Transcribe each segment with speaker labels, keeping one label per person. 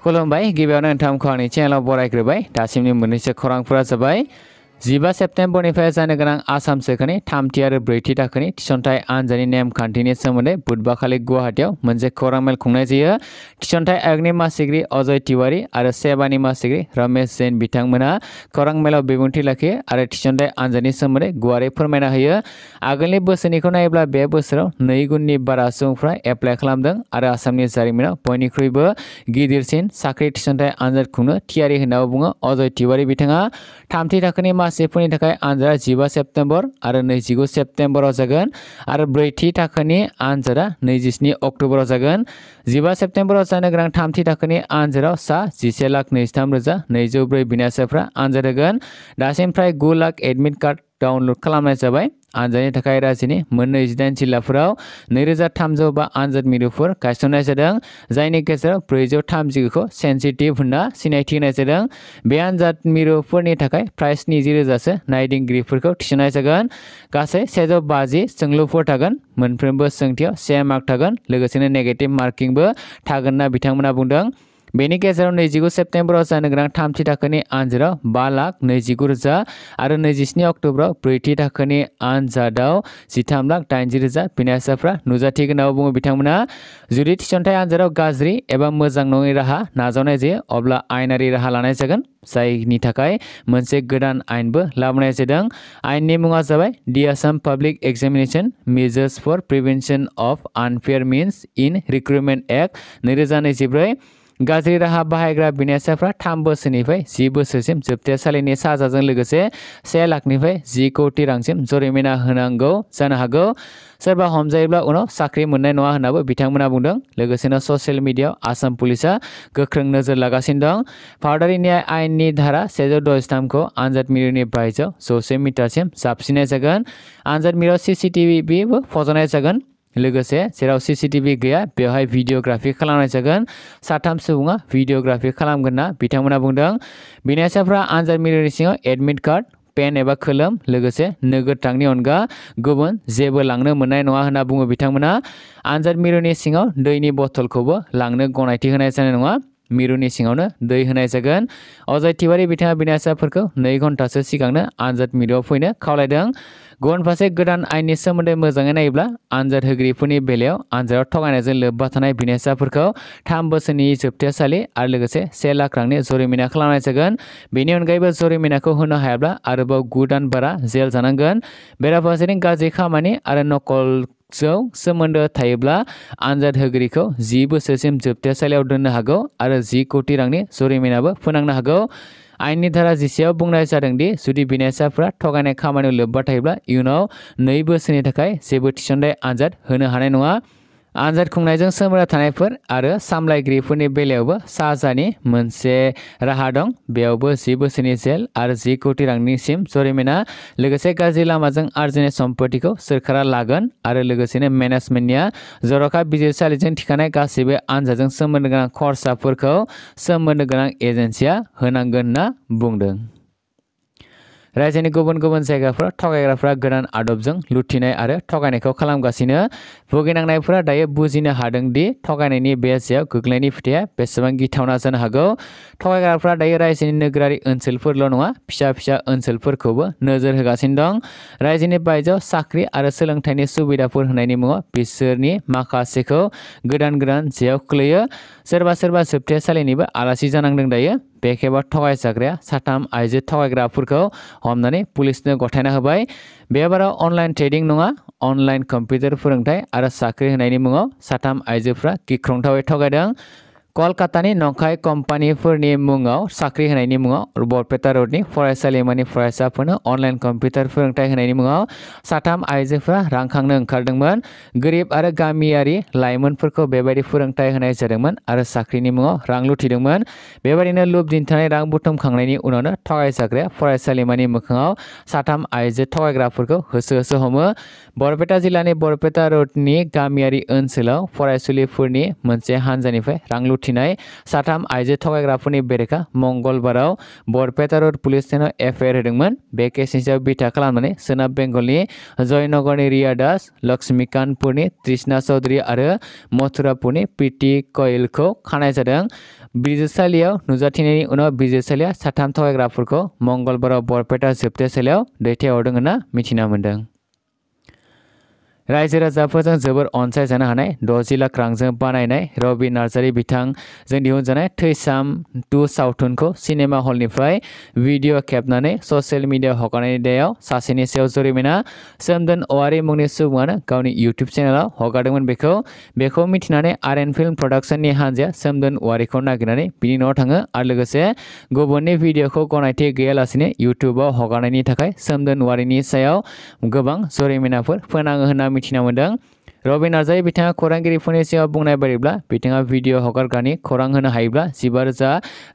Speaker 1: Kolombai, give your name Tom Connie, channel of Borak Rebai, Tasim Munisha Korang Prasabai. जिबा September निफ्राय जानो गोनां आसाम सोखोनि थामथि आरो ब्रैथि थाखोनि थिसनथाय आन्जादनि नेमखान्थिनि सोमोन्दै बुधबारखालि मोनसे खौरां मेल खुंनाय जायो थिसनथाय आय'गनि मासिगिरि अजय तिवारी और सेबानि मासीगरी रमेश जैन बिथांमोनहा खौरां मेलाव बिबुंथि लाखियो आरो थिसनथाय आन्जादनि सोमोन्दै गुवारै फोरमायना होयो आगोलनि बोसोरनिखौ नायोब्ला बे बोसोराव नै गुननि बारा सुबुंफ्रा एप्लाइ खालामदों और आसामनि जारिमिनाव बयनिख्रुइबो गिदिरसिन साख्रि थिसनथाय आन्जाद खुंनो थियारि होनना बुङो अजय तिवारी बिथाङा थामथि थाखोनि जिबा सेफोरनि थाखाय आन्जारा जिबा सेप्टेम्बर आरो नैजिगु सेप्टेम्बराव जागोन आरो ब्रैथि थाखोनि आन्जारा नैजिस्नि अक्ट'बराव जागोन जिबा सेप्टेम्बराव जानो गोनां थामथि थाखोनि आन्जाराव सा जिसे लाख नैजिथाम रोजा नैजौ ब्रै बिनासाफ्रा आन्जार होगोन दासिमफ्राय गु लाख एडमिट कार्ड डाउनलड खालामनाय जाबाय आनजादनि थाखाय रायजोनि मोननै जिदाइन जिल्लाफोराव नैरोजा थामजौ बा आनजाद मिरुफोर गायसननाय जादों जायनि गेजेराव ब्रैजौ थामजिखौ सेन्सिटिभ होनना सिनायथि होनाय जादों बे आनजाद मिरुफोरनि थाखाय प्राय स्निजि रोजासो नायदिंगिरिफोरखौ थिसननाय जागोन गासै सेजौ बाजि सोंलुफोर थागोन मोनफ्रोमबो सोंथियाव से मार्क थागोन लोगोसेनो नेगेटिभ मार्किंबो थागोन होनना बिथांमोना बुंदों बेनि गेजेराव नैजिगु सेप्टेम्बराव जानो गोनां थामथि थाखोनि आनजादाव बा लाख नैजिगु रोजा आरो नैजिस्नि अक्ट'बराव ब्रैथि थाखोनि आनजादाव जिथाम लाख दाइनजि रोजा फिनायसाफ्रा नुजाथिगोन होनना बुङो बिथांमोना जुदि थिसनथाइ आनजादाव गाज्रि एबा मोजां नङै राहा नाजावनाय जायो अब्ला आयेनारि राहा लानाय जागोन जायनि थाखाय मोनसे गोदान आयेनबो लाबोनाय जादों आयेननि मुङा जाबाय the Assam public examination measures for prevention of unfair means in recruitment act नैरोजा नैजिब्रै गाज्रि राहा बाहायग्रा बिनायसाफ्रा थाम बोसोरनिफ्राय जि बोसोरसिम जोबथेसालिनि साजाजों लोगोसे से लाखनिफ्राय जि कौटि रांसिम जरिमाना होनांगौ जानो हागौ सोरबा हमजायोब्ला उनाव साख्रि मोननाय नङा होननाबो बिथांमोना बुंदों लोगोसेनो ससियेल मिडियायाव आसाम पुलिसा गोख्रों नोजोर लागासिनो दं भारतारि न्याय आयेननि धारा सेजौ द'जिथामखौ आनजाद मिरुनि बायजोआव जौसे मिटारसिम जाबसिननाय जागोन आनजाद मिरुआव सिसिटिभिबो फज'नाय जागोन लोगोसे जेराव सिसिटिभि गैया बेवहाय भिडिअग्राफि खालामनाय जागोन साथाम सुबुङा भिडिअग्राफि खालामगोन ना बिथांमोना बुंदों बिनायसाफ्रा आनजाद एडमिट कार्ड पेन एवं खलम लोगोसे नोगोद रांनि अनगा गुबुन जेबो लांनो मोननाय नङा होनना बुङो बिथांमोना आनजाद मिरुनि सिङाव दैनि बथलखौबो लांनो गनायथि होनाय मिरुनि सिङावनो दै होनाय जागोन अजय तिवारी बिथाङा बिनासाफोरखौ नै घन्टासो सिगांनो आनजाद मिरुआव फैनो खावलायदों गुबुन फारसे गोदान आयेननि सोमोन्दै मोजाङै नायोब्ला आनजाद होगिरिफोरनि बेलायाव आनजादाव थगायनायजों लोब्बा थानाय बिनासाफोरखौ थाम बोसोरनि जोबथासालि आरो लोगोसे से लाख रांनि जरिमाना खालामनाय जागोन बेनि अनगायैबो जरिमानाखौ होनो हायाब्ला आरोबाव गु बारा जेल जानांगोन बेराफारसेथिं गाज्रि खामानि आरो नकल जो सोमोन्दो थायोब्ला आनजाद होगिरिखौ जि बोसोरसिम जोबथासालियाव दोननो हागौ आरो जि कौटि रांनि जरिमानाबो फोनांनो हागौ आयेननि धारा जिसेयाव बुंनाय जादों दि जुदि बिनायसाफ्रा थगायनाय खामानियाव लोब्बा थायोब्ला इयुनाव नै बोसोरनि थाखाय जेबो थिसनथाय आनजाद होनो हानाय नङा आनजाद खुंनायजों सोमोन्दो थानायफोर आरो सामलायगिरिफोरनि बेलायावबो साजानि मोनसे राहा दं बेयावबो बस बोसोरनि जेल आरो जि कौटि रांनिसिम जरिमाना लोगोसे गाज्रि लामाजों आरजिनाय सम्पतिखौ सोरखारा लागोन आरो लोगोसेनो मेनेजमेन्टनिया जर'खा बिजिरसालिजों थिखानाय गासैबो आनजादजों सोमोन्दो गोनां खरसाफोरखौ सोमोन्दो गोनां एजेन्सिया रायजोनि गुबुन गुबुन जायगाफोराव थगायग्राफोरा गोदान आदबजों लुथिनाय आरो थगायनायखौ खालामगासिनो भुगिनांनायफोरा दायो बुजिनो हादों दि थगायनायनि बे जेयाव गोग्लैनायनि फिथाइया बेसेबां गिथावना जानो हागौ थगायग्राफोरा दायो रायजोनि नोगोरारि ओनसोलफोरल' नङा फिसा फिसा ओनसोलफोरखौबो नोजोर होगासिनो दं रायजोनि बायजोआव साख्रि आरो सोलोंथाइनि सुबिदाफोर होनायनि मुङाव बिसोरनि माखासेखौ गोदान गोदान जेयाव खोलैयो सोरबा सोरबा जोबथायासालिनिबो आलासि जानांदों दायो बेखेबा थगायजाग्राया साथाम आइजो थगायग्राफोरखौ हमनानै पुलिसनो गथायना होबाय बे बाराव अनलाइन ट्रेडिं नङा अनलाइन कम्पिउटार फोरोंथाय आरो साख्रि होनायनि मुङाव साथाम आइजोफ्रा गिख्रंथावै थगायदों कलकातानि नंखाय कम्पानिफोरनि मूंगों साख्री होने मूंगों बरपेटा रोड की फरायसाफोरनो अनलाइन कम्पिउटार फोरोंथाइ होने मुङाव साथाम आइजोफोरा रांखांनो ओंखारदोंमोन गरीब और गामियारि लाइमोनफोरखौ बेबायदि होने होनाय और साख्री साख्रिनि मुङाव रां लुथिदोंमोन बेबायदिनो दिन दिन्थिनानै बुथम खाने उनावनो थगायजाग्राया फरायसालिमानि मोखाङाव साथाम आइजो थगायग्राफोरखौ होसो होसो हमो बरपेटा जिल्लानि बरपेटा रडनि गामियारि ओनसोलाव फरायसुलिफोरनि मोनसे हान्जानिफ्राय रां लुटी लाखिनाय साथाम आइजो थगायग्राफोरनि बेरेखा मंगलबाराव बरपेटा रड पुलिस थानायाव एफआइआर होदोंमोन बे केसनि सायाव बिथा खालामनानै सोनाब बेंगलनि जयनगरनि रिया दास लक्ष्मीकान्तपुरनि त्रिष्णा चौधरी आरो मथुरापुरनि प्रिति कयलखौ खानाय जादों बिजिरसालियाव नुजाथिनायनि उनाव बिजिरसालिया साथाम थगायग्राफोरखौ मंगलबाराव बरपेटा जोबथेसालियाव दैथायहरदों होनना मिथिना मोन्दों रायजो राजाफोरजों जोबोर अनसायजानो हानाय द'जि लाख रांजों बानायनाय रबि नार्जारी बिथांजों दिहुनजानाय थैसाम टु सावथुनखौ सिनेमा हलनिफ्राय भिडिअ खेबनानै ससियेल मिडिया हगारनायनि दायाव सासेनि सायाव जरिमाना सोमदोन औवारि मुंनि सुबुङानो गावनि इउटुब चेनेलाव हगारदोंमोन बेखौ बेखौ मिथिनानै आर एन फिल्म प्रडाक्शननि हान्जाया सोमदोन औवारिखौ नागिरनानै बिनि न'आव थाङो आरो लोगोसे गुबुननि भिडिअखौ गनायथि गैयालासेनो इउटुबाव हगारनायनि थाखाय सोमदोन औवारिनि सायाव गोबां जरिमानाफोर फोनाङो होनना मिथिना मोन्दों रबिन नार्जारी बिथाङा खौरांगिरिफोरनि सिगाङाव बुंनाय बायदिब्ला बिथाङा भिडिअ हगारग्रानि खौरां होनो हायोब्ला जिबा रोजा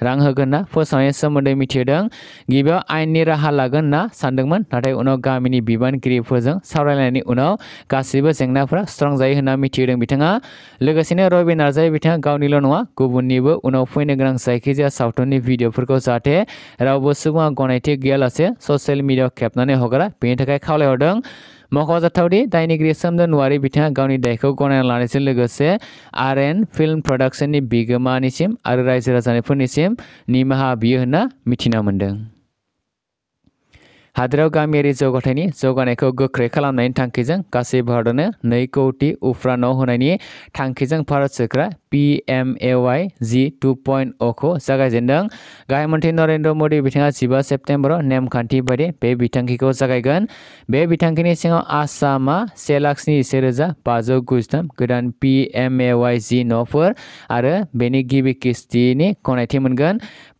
Speaker 1: रां होगोन होनना फोसावनायनि सोमोन्दै मिथिहोदों गिबियाव आयेननि राहा लागोन होनना सानदोंमोन नाथाय उनाव गामिनि बिबानगिरिफोरजों सावरायलायनायनि उनाव गासैबो जेंनाफोरा स्ट्रं जायो होनना मिथिहोदों बिथाङा लोगोसेनो रबिन नार्जारी बिथाङा गावनिल' नङा गुबुननिबो उनाव फैनो गोनां जायखिजाया सावथुननि भिडिअफोरखौ जाहाथे रावबो सुबुङा गनायथि गैयालासे ससियेल मिडियायाव खेबनानै हगारा बेनि थाखाय खावलायहरदों मख'जाथावदि दायनिगिरि सोमदोन वारि बिथाङा गावनि दायखौ लाने लानायजों लोगोसे आर एन फिल्म प्रडाक्शननि बिगोमानिसिम और रायजो राजानिफोरनिसिम निमाहा बियो मिथिना मोन्दों हादोराव गामियारि जौगाथायनि जौगानायखौ गोख्रै खालामनायनि थांखिजों गासै भारतनो नै कौटि उफ्रा न' होनायनि थांखिजों भारत सोरखारा पि एम ए वाइ जि टु पइन्ट अखौ जागायजेन्दों गाहाय मन्थ्रि नरेन्द्र मोदी बिथाङा जिबा सेप्टेम्बराव नेमखान्थि बायदि बे बिथांखिखौ जागायगोन बे बिथांखिनि सिङाव आसामा से लाख स्निजिसे रोजा बाजौ गुजिथाम गोदान पि एम ए वाइ जि न'फोर आरो बेनि गिबि किस्तिनि गनायथि मोनगोन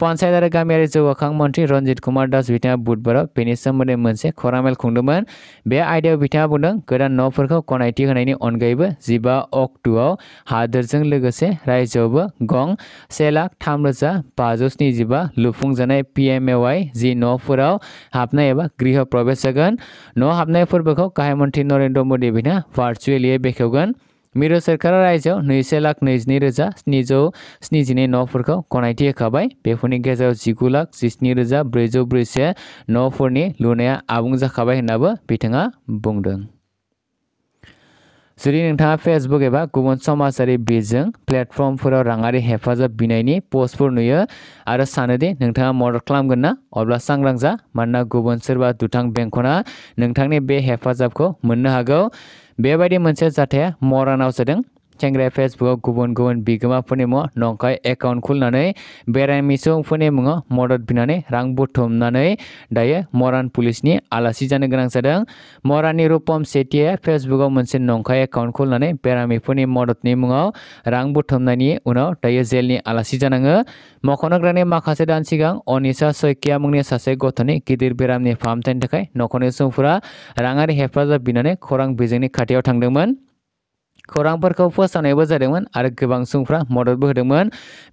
Speaker 1: पन्सायत आरो गामियारि जौगाखां मन्थ्रि रन्जित कुमार दास बिथाङा बुधबाराव सोमोन्दै मोनसे खौरां मेल खुंदोंमोन बे आयदायाव बिथाङा बुंदों गोदान न'फोरखौ गनायथि होनायनि अनगायैबो जिबा अक्ट'आव हादोरजों लोगोसे रायजोआवबो गं से लाख थामरोजा बाजौ स्निजिबा लुफुंजानाय पि एम ए वाइ जि न'फोराव हाबनाय एबा गृह प्रवेश जागोन न' हाबनाय फोरबोखौ गाहाय मन्थ्रि नरेन्द्र मोदी बिथाङा भार्चुवेलियै बेखेवगोन मिरु सोरखारा रायजोआव नैसे लाख नैजिनै रोजा स्निजौ स्निजिनै न'फोरखौ गनायथि होखाबाय बेफोरनि गेजेराव जिगु लाख जिस्नि रोजा ब्रैजौ ब्रैसे न'फोरनि लुनाया आबुं जाखाबाय होन्नाबो जुड़ी ना फेसबुक एवं गुबुन समाजारि बिजों प्लेटफर्मफोराव राङारि हेफाजाब बिनायनि पस्टफोर नुयो आरो सानोदि नोंथाङा मदद खालामगोन ना अब्ला सांग्रां जा मानोना गुबुन सोरबा दुथां बेंखना नोंथांनि बे हेफाजाबखौ मोननो हागौ बेबायदि मोनसे जाथाया मरानाव जादों सेंग्रा फेसबुक गुबुन गुबुन बिगोमाफोरनि मुङाव नंखाय एकाउन्ट खुलिनानै बेरामि सुबुंफोरनि मुङाव मदद बिनानै रां बुथुमनानै दायो मरान पुलिसनि आलासि जानो गोनां जादों मरानि रुपम सेटिया फेसबुकआव मोनसे नंखाय एकाउन्ट खुलिनानै बेरामिफोरनि मददनि मुङाव रां बुथुमनायनि उनाव दायो जेलनि आलासि जानाङो मख'नोग्रानि माखासे दान सिगां अनिसा सैकिया मुंनि सासे गथ'नि गिदिर बेरामनि फाहामथायनि थाखाय नखरनि सुबुंफोरा राङारि हेफाजाब बिनानै खौरां बिजोंनि खाथियाव थांदोंमोन खौरांफोरखौ फोसावनायबो जादोंमोन आरो गोबां सुंफ्रा मददबो होदोंमोन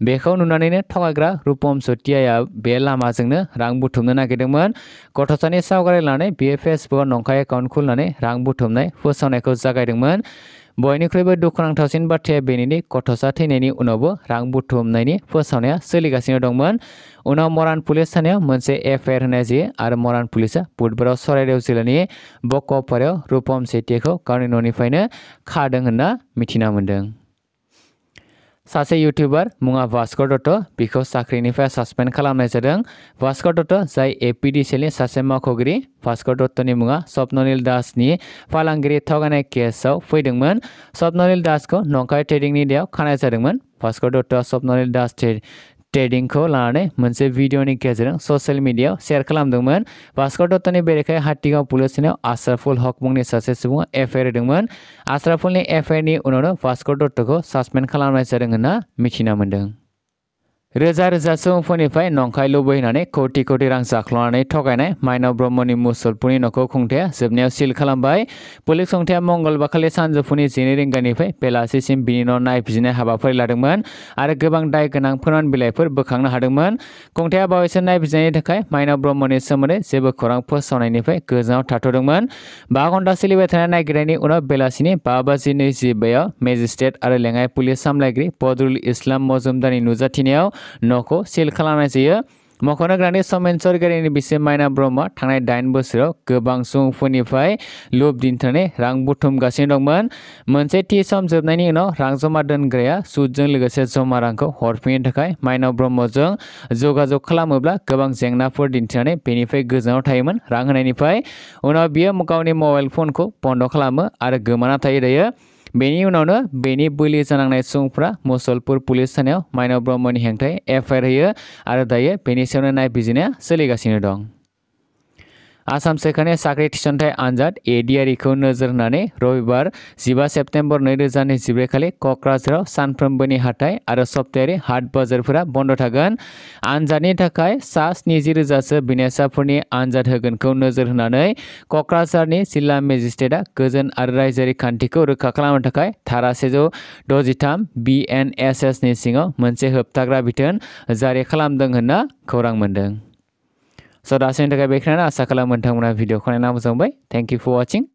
Speaker 1: बेखौ नुनानैनो थगायग्रा रुपम सतियाया बे लामाजोंनो रां बुथुमनो नागिरदोंमोन गथ'सानि सावगारि लानानै बियो फेसबुकआव नंखाय एकाउन्ट खुलिनानै रां बुथुमनाय फोसावनायखौ जागायदोंमोन बयनिख्रुइबो दुखुनांथावसिन बाथ्राया बेनिनि कथसा थैनायनि उनावबो रां बुथुमनायनि फोसावनाया सोलिगासिनो दंमोन उनाव मरान पुलिस थानायाव मोनसे एफआइआर होनाय जायो आरो मरान पुलिसआ बुधबाराव सरायदेव जिल्लानि बकपारायाव रुपम सेटियाखौ गावनि न'निफ्रायनो खादों होन्ना मिथिना मोन्दों सासे इउटिउबार मुङा भास्कर दत्त बिखौ साख्रिनिफ्राय सासपेन्ड खालामनाय जादों भास्कर दत्त जाय ए पि डि सिनि सासे मावख'गिरि भास्कर दत्तनि मुङा स्वप्ननील दासनि फालांगिरि थगायनाय केसआव फैदोंमोन स्वप्ननील दासखौ नंखाय ट्रेडिंनि दायाव खानाय जादोंमोन भास्कर दत्ता स्वप्ननील दास ट्रेडिंखौ लानानै मोनसे भिडिअ'नि गेजेरजों ससियेल मिडियायाव शेयार खालामदोंमोन भास्कर दत्तनि बेरेखायै हाटिगाव पुलिस थानायाव आश्राफुल हक मुंनि सासे सुबुङा एफआइआर होदोंमोन आश्राफुलनि एफआइआरनि उनावनो भास्कर दत्तखौ सासपेन्ड खालामनाय जादों होन्ना मिथिना मोन्दों रोजा रोजा सुबुंफोरनिफ्राय नंखायलु बोहैनानै कौटि कौटि रां जाख्लनानै थगायनाय माइनाव ब्रह्मनि मुसलपुरनि न'खौ खुंथाया जोबनायाव सिल खालामबाय पुलिस खुंथाया मंगलबारखालि सानजौफुनि जिनै रिंगानिफ्राय बेलासिसिम बिनि न' नायफिजिनाय हाबाफारि लादोंमोन आरो गोबां दाय गोनां फोरन बिलाइफोर बोखांनो हादोंमोन खुंथाया बावैसो नायफिजिनायनि थाखाय माइनाव ब्रह्मनि सोमोन्दै जेबो खौरां फोसावनायनिफ्राय गोजानाव थाथ'दोंमोन बा घन्टा सोलिबाय थानाय नायगिरनायनि उनाव बेलासिनि बा बाजि नैजिबायाव मेजिस्ट्रेट आरो लेङाइ पुलिस सामलायगिरि बदरुल इस्लाम मजुमदारनि नुजाथिनायाव न'खौ को खालामनाय जायो मख'नो गोनांदि समेन सरगारिनि बिसि माइना ब्रह्म थांनाय दाइन बोसोराव गोबां सुबुंफोरनिफ्राय लुप दिन्थिनानै रां बुथुमगासिनो दंमोन मोनसे थि सम जोबनायनि उनाव रां जमा दोनग्राया सुदजों लोगोसे जमा रांखौ हरफिननो थाखाय माइनाव ब्रह्मजों जगाजग खालामोब्ला गोबां जेंनाफोर दिन्थिनानै बेनिफ्राय गोजानाव थायोमोन रां होनायनिफ्राय उनाव बियो गावनि मबाइल फनखौ बन्द' खालामो आरो गोमाना थायो दायो बेनि उनावनो बेनि बोलि जानांनाय सुबुंफोरा मुसलपुर पुलिस थानायाव माइनाव ब्रह्मनि हेंथायै एफआइआर होयो आरो दायो बेनि सायावनो नायबिजिरनाया सोलिगासिनो दं आसाम सोरखारनि साख्रि थिसनथाय आनजाद एडिआरइखौ नोजोर होनानै रबिबार जिबा सेप्टेम्बर नैरोजा नैजिब्रै खालि क'क्राझाराव सानफ्रोमबोनि हाथाइ आरो सप्तायारि हाट बाजारफोरा बन्द थागोन आनजादनि थाखाय सा स्निजि रोजासो बिनायसाफोरनि आनजाद होगोनखौ नोजोर होनानै क'क्राझारनि जिल्ला मेजिस्ट्रेटआ गोजोन आरो रायजोआरि खान्थिखौ रोखा खालामनो थाखाय धारा सेजौ द'जिथाम एन एस एसनि सिङाव मोनसे होबथाग्रा बिथोन जारि खालामदों होनना खौरां मोन्दों सो दा जोंनि थाखाय भिडियो आसा खालामो नोंथांमोना भिडिअखौ नायना मोजां मोनबाय थेंक फर वाचिंग